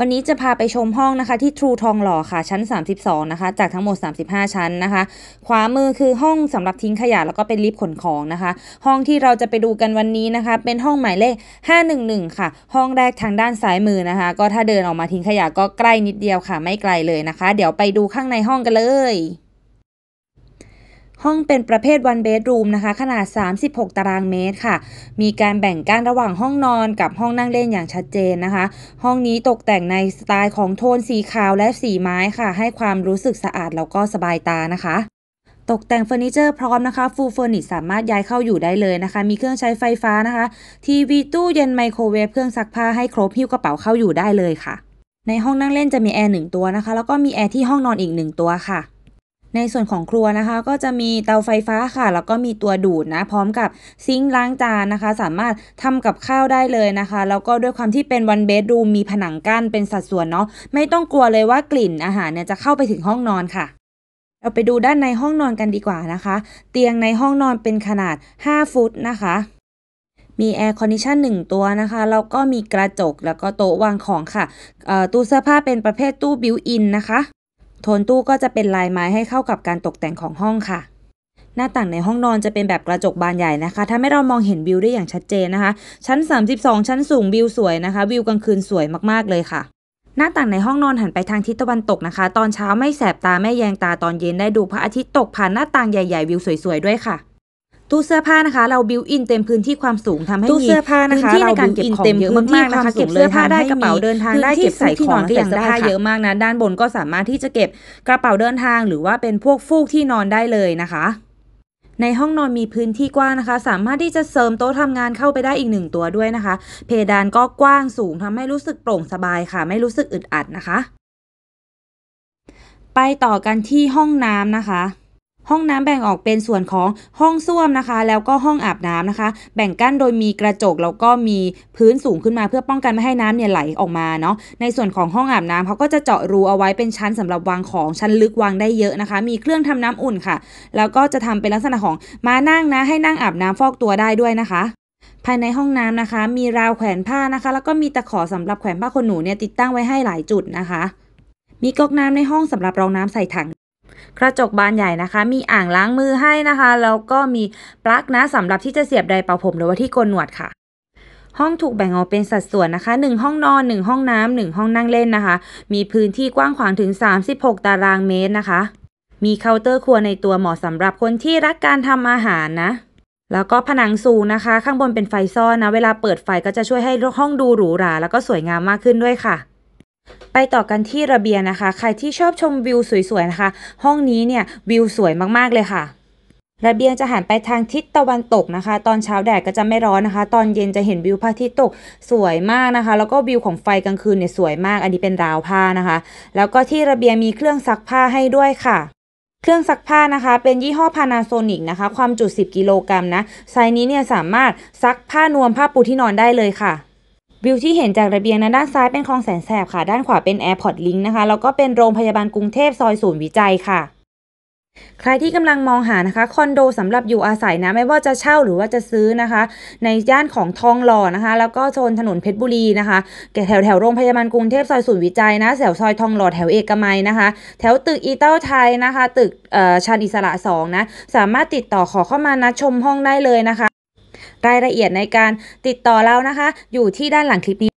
วันนี้จะพาไปชมห้องนะคะที่ทรูทองหล่อค่ะชั้น32นะคะจากทั้งหมด 35 ชั้นนะคะ ขวามือคือห้องสำหรับทิ้งขยะแล้วก็เป็นลิฟต์ขนของนะคะ ห้องที่เราจะไปดูกันวันนี้นะคะ เป็นห้องหมายเลข511ค่ะห้องแรกทางด้านซ้ายมือนะคะ ก็ถ้าเดินออกมาทิ้งขยะก็ใกล้นิดเดียวค่ะไม่ไกลเลยนะคะ เดี๋ยวไปดูข้างในห้องกันเลยห้องเป็นประเภทวันเบดรูมนะคะ ขนาด 36 ตารางเมตร ค่ะ มีการแบ่งกั้นระหว่างห้องนอนกับห้องนั่งเล่นอย่างชัดเจนนะคะ ห้องนี้ตกแต่งในสไตล์ของโทนสีขาวและสีไม้ค่ะ ให้ความรู้สึกสะอาดแล้วก็สบายตา นะคะ ตกแต่งเฟอร์นิเจอร์พร้อมนะคะฟูลเฟอร์นิชสามารถย้ายเข้าอยู่ได้เลยนะคะ มีเครื่องใช้ไฟฟ้านะคะทีวีตู้เย็นไมโครเวฟเครื่องซักผ้าให้ครบหิ้วกระเป๋าเข้าอยู่ได้เลยค่ะ ในห้องนั่งเล่นจะมีแอร์หนึ่งตัวนะคะ แล้วก็มีแอร์ที่ห้องนอนอีกหนึ่งตัวค่ะในส่วนของครัวนะคะ ก็จะมีเตาไฟฟ้าค่ะแล้วก็มีตัวดูดนะ พร้อมกับซิงค์ล้างจานนะคะ สามารถทำกับข้าวได้เลยนะคะแล้วก็ด้วยความที่เป็นวันเบดรูมมีผนังกั้นเป็นสัดส่วนเนาะไม่ต้องกลัวเลยว่ากลิ่นอาหารเนี่ยจะเข้าไปถึงห้องนอนค่ะ เราไปดูด้านในห้องนอนกันดีกว่านะคะ เตียงในห้องนอนเป็นขนาด 5 ฟุตนะคะ มีแอร์คอนดิชันหนึ่งตัวนะคะแล้วก็มีกระจกแล้วก็โต๊ะวางของค่ะตู้เสื้อผ้าเป็นประเภทตู้บิวอินนะคะโทนตู้ก็จะเป็นลายไม้ให้เข้ากับการตกแต่งของห้องค่ะ หน้าต่างในห้องนอนจะเป็นแบบ กระจกบานใหญ่นะคะทำให้เรามองเห็นวิวได้อย่างชัดเจนนะคะ ชั้น 32 ชั้นสูงวิวสวยนะคะวิวกลางคืนสวยมากๆเลยค่ะ หน้าต่างในห้องนอนหันไปทางทิศตะวันตกนะคะ ตอนเช้าไม่แสบตาไม่แยงตาตอนเย็นได้ดูพระอาทิตย์ตกผ่านหน้าต่างใหญ่ๆวิวสวยๆด้วยค่ะตู้เสื้อผ้านะคะ เราบิวอินเต็มพื้นที่ความสูงทำให้มีพื้นที่ในการเก็บของเยอะมากนะคะ เก็บเสื้อผ้าได้กระเป๋าเดินทาง ได้เก็บใส่ของก็อย่งได้เยอะมากนะด้านบนก็สามารถที่จะเก็บกระเป๋าเดินทางหรือว่าเป็นพวกฟูกที่นอนได้เลยนะคะ ในห้องนอนมีพื้นที่กว้างนะคะ สามารถที่จะเสริมโต๊ะทำงานเข้าไปได้อีกหนึ่งตัวด้วยนะคะ เพดานก็กว้างสูงทำให้รู้สึกโปร่งสบายค่ะ ไม่รู้สึกอึดอัดนะคะ ไปต่อกันที่ห้องน้ำนะคะห้องน้ำแบ่งออกเป็นส่วนของห้องส้วมนะคะ แล้วก็ห้องอาบน้ำนะคะ แบ่งกั้นโดยมีกระจกแล้วก็มีพื้นสูงขึ้นมาเพื่อป้องกันไม่ให้น้ำเนี่ยไหลออกมาเนาะ ในส่วนของห้องอาบน้ำเขาก็จะเจาะรูเอาไว้เป็นชั้นสำหรับวางของชั้นลึกวางได้เยอะนะคะ มีเครื่องทำน้ำอุ่นค่ะ แล้วก็จะทำเป็นลักษณะของมานั่งนะให้นั่งอาบน้ำฟอกตัวได้ด้วยนะคะ ภายในห้องน้ำนะคะ มีราวแขวนผ้านะคะ แล้วก็มีตะขอสำหรับแขวนผ้าขนหนูเนี่ยติดตั้งไว้ให้หลายจุดนะคะ มีก๊อกน้ำในห้องสำหรับรองน้ำใส่ถังกระจกบานใหญ่นะคะ มีอ่างล้างมือให้นะคะ แล้วก็มีปลั๊กนะสำหรับที่จะเสียบไดร์เป่าผมหรือว่าที่โกนหนวดค่ะ ห้องถูกแบ่งออกเป็นสัดส่วนนะคะ 1 ห้องนอน 1 ห้องน้ำ1ห้องนั่งเล่นนะคะ มีพื้นที่กว้างขวางถึง 36 ตารางเมตรนะคะ มีเคาน์เตอร์ครัวในตัวเหมาะสำหรับคนที่รักการทำอาหารนะ แล้วก็ผนังสูงนะคะ ข้างบนเป็นไฟซ่อนนะ เวลาเปิดไฟก็จะช่วยให้ห้องดูหรูหราแล้วก็สวยงามมากขึ้นด้วยค่ะไปต่อกันที่ระเบียงนะคะ ใครที่ชอบชมวิวสวยๆนะคะห้องนี้เนี่ยวิวสวยมากๆเลยค่ะ ระเบียงจะหันไปทางทิศตะวันตกนะคะ ตอนเช้าแดดก็จะไม่ร้อนนะคะ ตอนเย็นจะเห็นวิวพระอาทิตย์ตกสวยมากนะคะ แล้วก็วิวของไฟกลางคืนเนี่ยสวยมาก อันนี้เป็นราวผ้านะคะ แล้วก็ที่ระเบียงมีเครื่องซักผ้าให้ด้วยค่ะ เครื่องซักผ้านะคะ เป็นยี่ห้อ Panasonic นะคะ ความจุ 10 กิโลกรัมนะไซส์นี้เนี่ยสามารถซักผ้านวมผ้าปูที่นอนได้เลยค่ะวิวที่เห็นจากระเบียงนั้นด้านซ้ายเป็นคลองแสนแสบค่ะ ด้านขวาเป็นแอร์พอร์ตลิงค์นะคะแล้วก็เป็นโรงพยาบาลกรุงเทพซอยศูนย์วิจัยค่ะ ใครที่กำลังมองหานะคะคอนโดสำหรับอยู่อาศัยนะไม่ว่าจะเช่าหรือว่าจะซื้อนะคะ ในย่านของทองหล่อนะคะ แล้วก็โซนถนนเพชรบุรีนะคะแกแถวแถวโรงพยาบาลกรุงเทพซอยศูนย์วิจัยนะแถวซอยทองหล่อแถวเอกมัยนะคะ แถวตึกอีเต้าไทยนะคะ ตึกชานอิสระ2นะสามารถติดต่อขอเข้ามานะชมห้องได้เลยนะคะรายละเอียดในการ ติดต่อเรานะคะ อยู่ที่ด้านหลังคลิปนี้